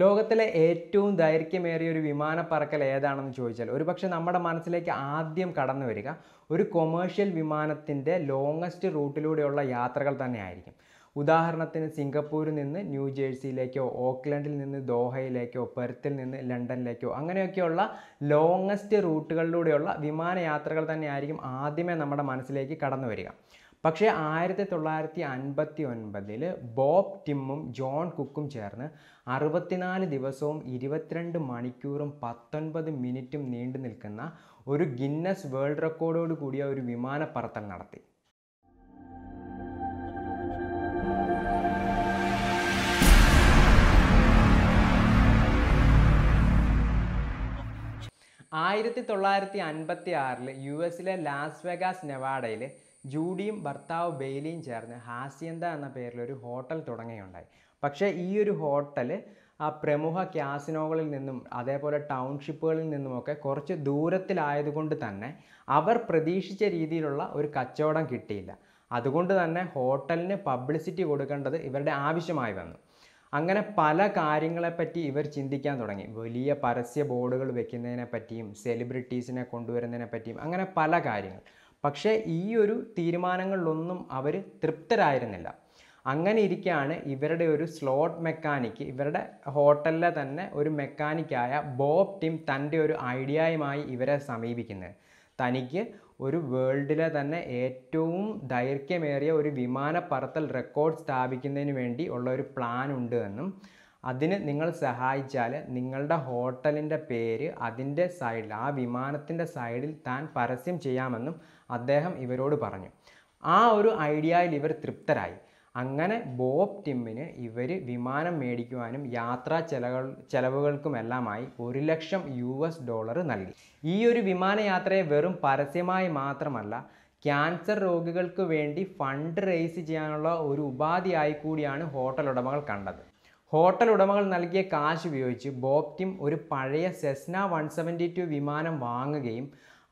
ലോകത്തിലെ ഏറ്റവും ദൈർഘ്യമേറിയ ഒരു വിമാന പറക്കൽ ഏതാണെന്ന് ചോദിച്ചാൽ ഒരുപക്ഷെ നമ്മുടെ മനസ്സിലേക്ക് ആദ്യം കടന്നു വരിക ഒരു കൊമേഴ്ഷ്യൽ വിമാനത്തിൻ്റെ ലോങ്ങസ്റ്റ് റൂട്ടിലൂടെയുള്ള യാത്രകൾ തന്നെയായിരിക്കും ഉദാഹരണത്തിന് സിംഗപ്പൂരിൽ നിന്ന് ന്യൂ ജേഴ്സിയിലേക്കോ ഓക്ലൻഡിൽ നിന്ന് ദോഹയിലേക്കോ പെർത്തിൽ നിന്ന് ലണ്ടനിലേക്കോ അങ്ങനെയൊക്കെയുള്ള ലോങ്ങസ്റ്റ് റൂട്ടുകളിലൂടെയുള്ള വിമാനയാത്രകൾ തന്നെയായിരിക്കും ആദ്യമേ നമ്മുടെ മനസ്സിലേക്ക് കടന്നു വരിക പക്ഷേ ആയിരത്തി തൊള്ളായിരത്തി അൻപത്തി ഒൻപതിൽ ബോബ് ടിമ്മും ജോൺ കുക്കും ചേർന്ന് അറുപത്തിനാല് ദിവസവും ഇരുപത്തിരണ്ട് മണിക്കൂറും പത്തൊൻപത് മിനിറ്റും നീണ്ടു നിൽക്കുന്ന ഒരു ഗിന്നസ് വേൾഡ് റെക്കോർഡോട് കൂടിയ ഒരു വിമാന പറത്തൽ നടത്തി ആയിരത്തി തൊള്ളായിരത്തി അൻപത്തി ആറിൽ യു എസിലെ ലാസ് വെഗാസ് നെവാഡയിൽ ജൂഡിയും ഭർത്താവ് ബെയിലിയും ചേർന്ന് ഹാസ്യന്ത എന്ന പേരിൽ ഒരു ഹോട്ടൽ തുടങ്ങുകയുണ്ടായി പക്ഷേ ഈ ഒരു ഹോട്ടൽ ആ പ്രമുഖ ക്യാസിനോകളിൽ നിന്നും അതേപോലെ ടൗൺഷിപ്പുകളിൽ നിന്നുമൊക്കെ കുറച്ച് ദൂരത്തിലായതുകൊണ്ട് തന്നെ അവർ പ്രതീക്ഷിച്ച രീതിയിലുള്ള ഒരു കച്ചവടം കിട്ടിയില്ല അതുകൊണ്ട് തന്നെ ഹോട്ടലിന് പബ്ലിസിറ്റി കൊടുക്കേണ്ടത് ഇവരുടെ ആവശ്യമായി വന്നു അങ്ങനെ പല കാര്യങ്ങളെപ്പറ്റി ഇവർ ചിന്തിക്കാൻ തുടങ്ങി വലിയ പരസ്യ ബോർഡുകൾ വെക്കുന്നതിനെ പറ്റിയും സെലിബ്രിറ്റീസിനെ കൊണ്ടുവരുന്നതിനെ പറ്റിയും അങ്ങനെ പല കാര്യങ്ങൾ പക്ഷേ ഈ ഒരു തീരുമാനങ്ങളിലൊന്നും അവർ തൃപ്തരായിരുന്നില്ല അങ്ങനെ ഇരിക്കുകയാണ് ഇവരുടെ ഒരു സ്ലോട്ട് മെക്കാനിക്ക് ഇവരുടെ ഹോട്ടലിലെ തന്നെ ഒരു മെക്കാനിക്കായ ബോബ് ടിം തൻ്റെ ഒരു ഐഡിയയുമായി ഇവരെ സമീപിക്കുന്നത് തനിക്ക് ഒരു വേൾഡിലെ തന്നെ ഏറ്റവും ദൈർഘ്യമേറിയ ഒരു വിമാന പറത്തൽ റെക്കോർഡ് സ്ഥാപിക്കുന്നതിന് വേണ്ടി ഉള്ള ഒരു പ്ലാൻ ഉണ്ട് എന്നും അതിന് നിങ്ങൾ സഹായിച്ചാൽ നിങ്ങളുടെ ഹോട്ടലിൻ്റെ പേര് അതിൻ്റെ സൈഡിൽ ആ വിമാനത്തിൻ്റെ സൈഡിൽ താൻ പരസ്യം ചെയ്യാമെന്നും അദ്ദേഹം ഇവരോട് പറഞ്ഞു ആ ഒരു ഐഡിയയിൽ ഇവർ തൃപ്തരായി അങ്ങനെ ബോബ് ടിമ്മിന് ഇവർ വിമാനം മേടിക്കുവാനും യാത്രാ ചെലകൾ ചെലവുകൾക്കുമെല്ലാമായി ഒരു ലക്ഷം യു എസ് ഡോളർ നൽകി ഈ ഒരു വിമാനയാത്രയെ വെറും പരസ്യമായി മാത്രമല്ല ക്യാൻസർ രോഗികൾക്ക് വേണ്ടി ഫണ്ട് റേസ് ചെയ്യാനുള്ള ഒരു ഉപാധിയായി കൂടിയാണ് ഹോട്ടൽ ഉടമകൾ കണ്ടത് ഹോട്ടൽ ഉടമകൾ നൽകിയ കാശ് ഉപയോഗിച്ച് ബോപ്റ്റിം ഒരു പഴയ സെസ്ന വൺ സെവൻറ്റി ടു വിമാനം വാങ്ങുകയും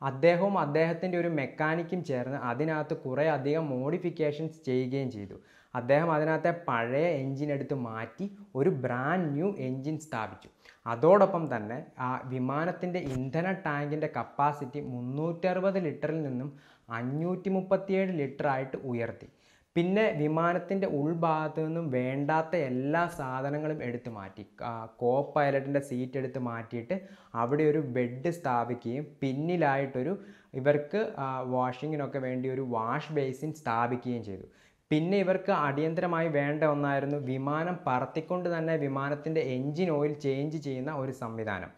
അദ്ദേഹവും അദ്ദേഹത്തിൻ്റെ ഒരു മെക്കാനിക്കും ചേർന്ന് അതിനകത്ത് കുറേ അധികം മോഡിഫിക്കേഷൻസ് ചെയ്യുകയും ചെയ്തു അദ്ദേഹം അതിനകത്തെ പഴയ എൻജിൻ എടുത്ത് മാറ്റി ഒരു ബ്രാൻഡ് ന്യൂ എൻജിൻ സ്ഥാപിച്ചു അതോടൊപ്പം തന്നെ ആ വിമാനത്തിൻ്റെ ഇന്ധന ടാങ്കിൻ്റെ കപ്പാസിറ്റി മുന്നൂറ്ററുപത് ലിറ്ററിൽ നിന്നും അഞ്ഞൂറ്റി മുപ്പത്തിയേഴ് ലിറ്ററായിട്ട് ഉയർത്തി പിന്നെ വിമാനത്തിൻ്റെ ഉൾഭാഗത്തു നിന്നും വേണ്ടാത്ത എല്ലാ സാധനങ്ങളും എടുത്തു മാറ്റി കോ പൈലറ്റിൻ്റെ സീറ്റ് എടുത്ത് മാറ്റിയിട്ട് അവിടെ ഒരു ബെഡ് സ്ഥാപിക്കുകയും പിന്നിലായിട്ടൊരു ഇവർക്ക് വാഷിങ്ങിനൊക്കെ വേണ്ടി ഒരു വാഷ് ബേസിൻ സ്ഥാപിക്കുകയും ചെയ്തു പിന്നെ ഇവർക്ക് അടിയന്തരമായി വേണ്ട ഒന്നായിരുന്നു വിമാനം പറത്തിക്കൊണ്ട് തന്നെ വിമാനത്തിൻ്റെ എൻജിൻ ഓയിൽ ചേഞ്ച് ചെയ്യുന്ന ഒരു സംവിധാനം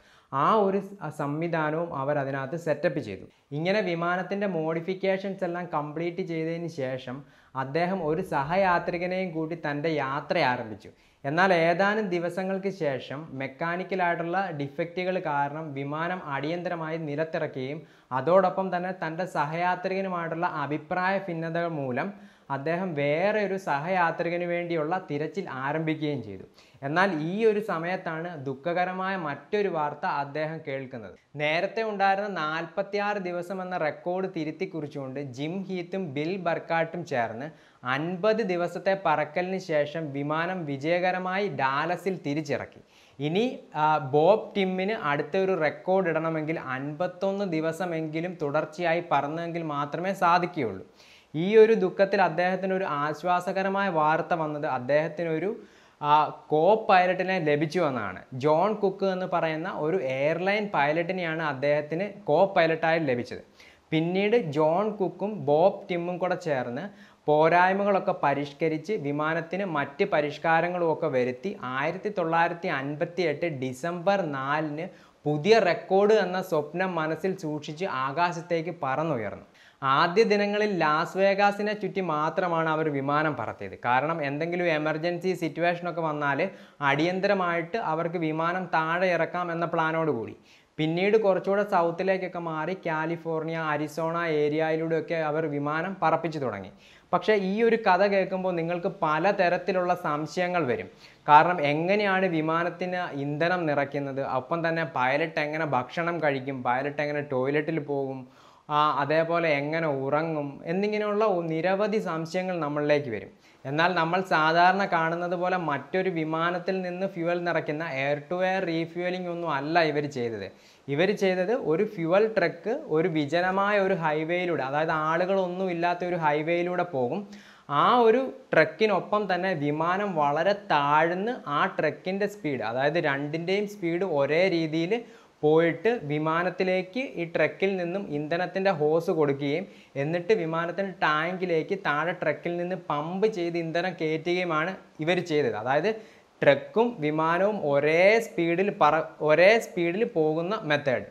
ആ ഒരു സംവിധാനവും അവർ അതിനകത്ത് സെറ്റപ്പ് ചെയ്തു ഇങ്ങനെ വിമാനത്തിൻ്റെ മോഡിഫിക്കേഷൻസ് എല്ലാം കംപ്ലീറ്റ് ചെയ്തതിന് ശേഷം അദ്ദേഹം ഒരു സഹയാത്രികനെയും കൂടി തൻ്റെ യാത്ര ആരംഭിച്ചു എന്നാൽ ഏതാനും ദിവസങ്ങൾക്ക് ശേഷം മെക്കാനിക്കലായിട്ടുള്ള ഡിഫക്റ്റുകൾ കാരണം വിമാനം അടിയന്തരമായി നിലത്തിറക്കുകയും അതോടൊപ്പം തന്നെ തൻ്റെ സഹയാത്രികനുമായിട്ടുള്ള അഭിപ്രായ ഭിന്നതകൾ മൂലം അദ്ദേഹം വേറെ ഒരു സഹയാത്രികന് വേണ്ടിയുള്ള തിരച്ചിൽ ആരംഭിക്കുകയും ചെയ്തു എന്നാൽ ഈ ഒരു സമയത്താണ് ദുഃഖകരമായ മറ്റൊരു വാർത്ത അദ്ദേഹം കേൾക്കുന്നത് നേരത്തെ ഉണ്ടായിരുന്ന നാൽപ്പത്തിയാറ് ദിവസം എന്ന റെക്കോർഡ് തിരുത്തി കുറിച്ചുകൊണ്ട് ജിം ഹീത്തും ബിൽ ബർക്കാട്ടും ചേർന്ന് അൻപത് ദിവസത്തെ പറക്കലിന് ശേഷം വിമാനം വിജയകരമായി ഡാലസിൽ തിരിച്ചിറക്കി ഇനി ബോബ് ടിമ്മിന് അടുത്ത ഒരു റെക്കോർഡ് ഇടണമെങ്കിൽ അൻപത്തൊന്ന് ദിവസമെങ്കിലും തുടർച്ചയായി പറന്നെങ്കിൽ മാത്രമേ സാധിക്കുകയുള്ളൂ ഈ ഒരു ദുഃഖത്തിൽ അദ്ദേഹത്തിന് ഒരു ആശ്വാസകരമായ വാർത്ത വന്നത് അദ്ദേഹത്തിനൊരു കോ പൈലറ്റിനെ ലഭിച്ചു എന്നാണ് ജോൺ കുക്ക് എന്ന് പറയുന്ന ഒരു എയർലൈൻ പൈലറ്റിനെയാണ് അദ്ദേഹത്തിന് കോ പൈലറ്റായി ലഭിച്ചത് പിന്നീട് ജോൺ കുക്കും ബോബ് ടിമ്മും കൂടെ ചേർന്ന് പോരായ്മകളൊക്കെ പരിഷ്കരിച്ച് വിമാനത്തിന് മറ്റ് പരിഷ്കാരങ്ങളുമൊക്കെ വരുത്തി ആയിരത്തി തൊള്ളായിരത്തി അൻപത്തി എട്ട് ഡിസംബർ നാലിന് പുതിയ റെക്കോർഡ് എന്ന സ്വപ്നം മനസ്സിൽ സൂക്ഷിച്ച് ആകാശത്തേക്ക് പറന്നുയർന്നു ആദ്യ ദിനങ്ങളിൽ ലാസ് വേഗാസിനെ ചുറ്റി മാത്രമാണ് അവർ വിമാനം പറത്തിയത് കാരണം എന്തെങ്കിലും എമർജൻസി സിറ്റുവേഷനൊക്കെ വന്നാൽ അടിയന്തരമായിട്ട് അവർക്ക് വിമാനം താഴെ ഇറക്കാം എന്ന പ്ലാനോട് കൂടി പിന്നീട് കുറച്ചുകൂടെ സൗത്തിലേക്കൊക്കെ മാറി കാലിഫോർണിയ അരിസോണ ഏരിയയിലൂടെയൊക്കെ അവർ വിമാനം പറപ്പിച്ചു തുടങ്ങി പക്ഷേ ഈ ഒരു കഥ കേൾക്കുമ്പോൾ നിങ്ങൾക്ക് പലതരത്തിലുള്ള സംശയങ്ങൾ വരും കാരണം എങ്ങനെയാണ് വിമാനത്തിന് ഇന്ധനം നിറയ്ക്കുന്നത് ഒപ്പം തന്നെ പൈലറ്റ് എങ്ങനെ ഭക്ഷണം കഴിക്കും പൈലറ്റ് എങ്ങനെ ടോയ്ലറ്റിൽ പോകും അതേപോലെ എങ്ങനെ ഉറങ്ങും എന്നിങ്ങനെയുള്ള നിരവധി സംശയങ്ങൾ നമ്മളിലേക്ക് വരും എന്നാൽ നമ്മൾ സാധാരണ കാണുന്നത് പോലെ മറ്റൊരു വിമാനത്തിൽ നിന്ന് ഫ്യുവൽ നിറയ്ക്കുന്ന എയർ ടു എയർ റീഫ്യൂലിംഗ് ഒന്നും അല്ല ഇവർ ചെയ്തത് ഇവർ ചെയ്തത് ഒരു ഫ്യുവൽ ട്രക്ക് ഒരു വിജനമായ ഒരു ഹൈവേയിലൂടെ അതായത് ആളുകളൊന്നും ഇല്ലാത്ത ഒരു ഹൈവേയിലൂടെ പോകും ആ ഒരു ട്രക്കിനൊപ്പം തന്നെ വിമാനം വളരെ താഴ്ന്ന് ആ ട്രക്കിൻ്റെ സ്പീഡ് അതായത് രണ്ടിൻ്റെയും സ്പീഡ് ഒരേ രീതിയിൽ പോയിട്ട് വിമാനത്തിലേക്ക് ഈ ട്രക്കിൽ നിന്നും ഇന്ധനത്തിൻ്റെ ഹോസ് കൊടുക്കുകയും എന്നിട്ട് വിമാനത്തിൻ്റെ ടാങ്കിലേക്ക് താഴെ ട്രക്കിൽ നിന്ന് പമ്പ് ചെയ്ത് ഇന്ധനം കയറ്റുകയുമാണ് ഇവർ ചെയ്തത് അതായത് ട്രക്കും വിമാനവും ഒരേ സ്പീഡിൽ പറ ഒരേ സ്പീഡിൽ പോകുന്ന മെത്തേഡ്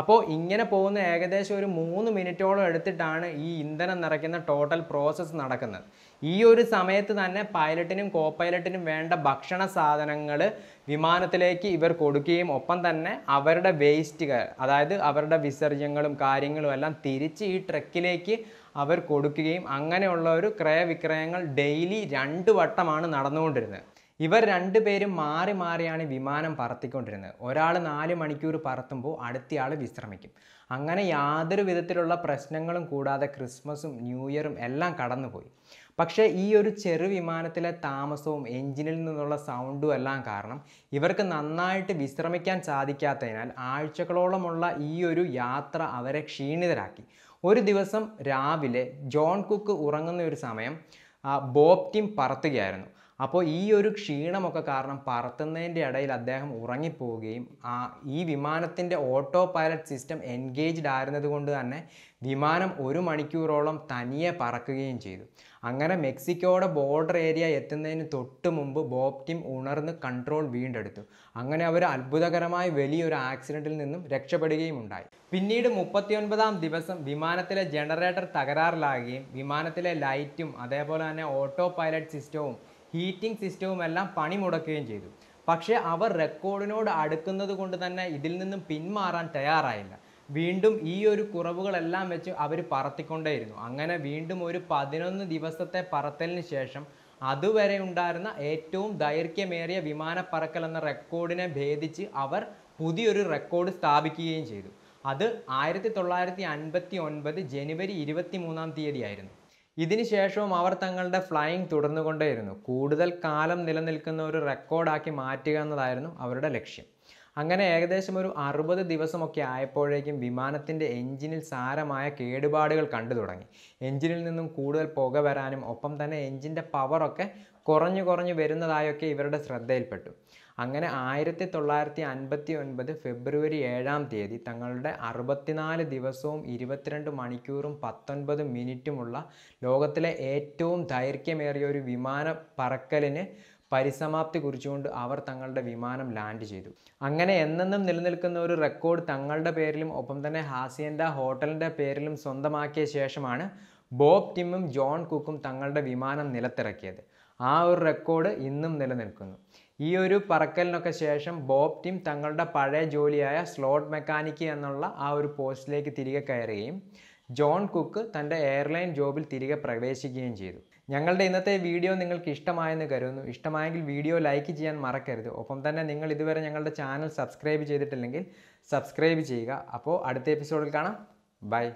അപ്പോൾ ഇങ്ങനെ പോകുന്ന ഏകദേശം ഒരു മൂന്ന് മിനിറ്റോളം എടുത്തിട്ടാണ് ഈ ഇന്ധനം നിറയ്ക്കുന്ന ടോട്ടൽ പ്രോസസ്സ് നടക്കുന്നത് ഈ ഒരു സമയത്ത് തന്നെ പൈലറ്റിനും കോ പൈലറ്റിനും വേണ്ട ഭക്ഷണ സാധനങ്ങൾ വിമാനത്തിലേക്ക് ഇവർ കൊടുക്കുകയും ഒപ്പം തന്നെ അവരുടെ വേസ്റ്റുകൾ അതായത് അവരുടെ വിസർജ്യങ്ങളും കാര്യങ്ങളും എല്ലാം തിരിച്ച് ഈ ട്രക്കിലേക്ക് അവർ കൊടുക്കുകയും അങ്ങനെയുള്ള ഒരു ക്രയവിക്രയങ്ങൾ ഡെയിലി രണ്ട് വട്ടമാണ് നടന്നുകൊണ്ടിരുന്നത് ഇവർ രണ്ടുപേരും മാറി മാറിയാണ് വിമാനം പറത്തിക്കൊണ്ടിരുന്നത് ഒരാൾ നാല് മണിക്കൂർ പറത്തുമ്പോൾ അടുത്തയാൾ വിശ്രമിക്കും അങ്ങനെ യാതൊരു വിധത്തിലുള്ള പ്രശ്നങ്ങളും കൂടാതെ ക്രിസ്മസും ന്യൂ ഇയറും എല്ലാം കടന്നുപോയി പക്ഷേ ഈ ഒരു ചെറു വിമാനത്തിലെ താമസവും എഞ്ചിനിൽ നിന്നുള്ള സൗണ്ടും എല്ലാം കാരണം ഇവർക്ക് നന്നായിട്ട് വിശ്രമിക്കാൻ സാധിക്കാത്തതിനാൽ ആഴ്ചകളോളമുള്ള ഈ ഒരു യാത്ര അവരെ ക്ഷീണിതരാക്കി ഒരു ദിവസം രാവിലെ ജോൺ കുക്ക് ഉറങ്ങുന്ന ഒരു സമയം ബോബ് ടിം പറത്തുകയായിരുന്നു അപ്പോൾ ഈ ഒരു ക്ഷീണമൊക്കെ കാരണം പറത്തുന്നതിൻ്റെ ഇടയിൽ അദ്ദേഹം ഉറങ്ങിപ്പോവുകയും ആ ഈ വിമാനത്തിൻ്റെ ഓട്ടോ പൈലറ്റ് സിസ്റ്റം എൻഗേജ്ഡ് ആയിരുന്നത് കൊണ്ട് തന്നെ വിമാനം ഒരു മണിക്കൂറോളം തനിയെ പറക്കുകയും ചെയ്തു അങ്ങനെ മെക്സിക്കോയുടെ ബോർഡർ ഏരിയ എത്തുന്നതിന് തൊട്ട് മുമ്പ് ബോബ് ടിം ഉണർന്ന് കൺട്രോൾ വീണ്ടെടുത്തു അങ്ങനെ അവർ അത്ഭുതകരമായ വലിയൊരു ആക്സിഡൻറ്റിൽ നിന്നും രക്ഷപ്പെടുകയും ഉണ്ടായി പിന്നീട് മുപ്പത്തിയൊൻപതാം ദിവസം വിമാനത്തിലെ ജനറേറ്റർ തകരാറിലാകുകയും വിമാനത്തിലെ ലൈറ്റും അതേപോലെ തന്നെ ഓട്ടോ പൈലറ്റ് സിസ്റ്റവും ഹീറ്റിംഗ് സിസ്റ്റവും എല്ലാം പണിമുടക്കുകയും ചെയ്തു പക്ഷേ അവർ റെക്കോർഡിനോട് അടുക്കുന്നത് കൊണ്ട് തന്നെ ഇതിൽ നിന്നും പിന്മാറാൻ തയ്യാറായില്ല വീണ്ടും ഈ ഒരു കുറവുകളെല്ലാം വെച്ച് അവർ പറത്തിക്കൊണ്ടേയിരുന്നു അങ്ങനെ വീണ്ടും ഒരു പതിനൊന്ന് ദിവസത്തെ പറത്തലിന് ശേഷം അതുവരെ ഉണ്ടായിരുന്ന ഏറ്റവും ദൈർഘ്യമേറിയ വിമാനപ്പറക്കൽ എന്ന റെക്കോർഡിനെ ഭേദിച്ച് അവർ പുതിയൊരു റെക്കോർഡ് സ്ഥാപിക്കുകയും ചെയ്തു അത് ആയിരത്തി തൊള്ളായിരത്തി അൻപത്തി ഒൻപത് ജനുവരി ഇരുപത്തി മൂന്നാം തീയതിയായിരുന്നു ഇതിനുശേഷവും അവർ തങ്ങളുടെ ഫ്ലൈയിങ് തുടർന്നുകൊണ്ടേയിരുന്നു കൂടുതൽ കാലം നിലനിൽക്കുന്ന ഒരു റെക്കോർഡാക്കി മാറ്റുക എന്നതായിരുന്നു അവരുടെ ലക്ഷ്യം അങ്ങനെ ഏകദേശം ഒരു അറുപത് ദിവസമൊക്കെ ആയപ്പോഴേക്കും വിമാനത്തിൻ്റെ എഞ്ചിനിൽ സാരമായ കേടുപാടുകൾ കണ്ടു തുടങ്ങി എഞ്ചിനിൽ നിന്നും കൂടുതൽ പുക വരാനും ഒപ്പം തന്നെ എഞ്ചിൻ്റെ പവറൊക്കെ കുറഞ്ഞു കുറഞ്ഞു വരുന്നതായൊക്കെ ഇവരുടെ ശ്രദ്ധയിൽപ്പെട്ടു അങ്ങനെ ആയിരത്തി തൊള്ളായിരത്തി അൻപത്തി ഒൻപത് ഫെബ്രുവരി ഏഴാം തീയതി തങ്ങളുടെ അറുപത്തിനാല് ദിവസവും ഇരുപത്തിരണ്ട് മണിക്കൂറും പത്തൊൻപത് മിനിറ്റുമുള്ള ലോകത്തിലെ ഏറ്റവും ദൈർഘ്യമേറിയ ഒരു വിമാന പറക്കലിന് പരിസമാപ്തി കുറിച്ചുകൊണ്ട് അവർ തങ്ങളുടെ വിമാനം ലാൻഡ് ചെയ്തു അങ്ങനെ എന്നെന്നും നിലനിൽക്കുന്ന ഒരു റെക്കോർഡ് തങ്ങളുടെ പേരിലും ഒപ്പം തന്നെ ഹാസിയൻഡ ഹോട്ടലിൻ്റെ പേരിലും സ്വന്തമാക്കിയ ശേഷമാണ് ബോബ് ടിമ്മും ജോൺ കുക്കും തങ്ങളുടെ വിമാനം നിലത്തിറക്കിയത് ആ ഒരു റെക്കോർഡ് ഇന്നും നിലനിൽക്കുന്നു ഈ ഒരു പറക്കലിനൊക്കെ ശേഷം ബോബ് ടീം തങ്ങളുടെ പഴയ ജോലിയായ സ്ലോട്ട് മെക്കാനിക്ക് എന്നുള്ള ആ ഒരു പോസ്റ്റിലേക്ക് തിരികെ കയറുകയും ജോൺ കുക്ക് തൻ്റെ എയർലൈൻ ജോബിൽ തിരികെ പ്രവേശിക്കുകയും ചെയ്തു ഞങ്ങളുടെ ഇന്നത്തെ വീഡിയോ നിങ്ങൾക്ക് ഇഷ്ടമായെന്ന് കരുതുന്നു ഇഷ്ടമായെങ്കിൽ വീഡിയോ ലൈക്ക് ചെയ്യാൻ മറക്കരുത് ഒപ്പം തന്നെ നിങ്ങൾ ഇതുവരെ ഞങ്ങളുടെ ചാനൽ സബ്സ്ക്രൈബ് ചെയ്തിട്ടില്ലെങ്കിൽ സബ്സ്ക്രൈബ് ചെയ്യുക അപ്പോൾ അടുത്ത എപ്പിസോഡിൽ കാണാം ബൈ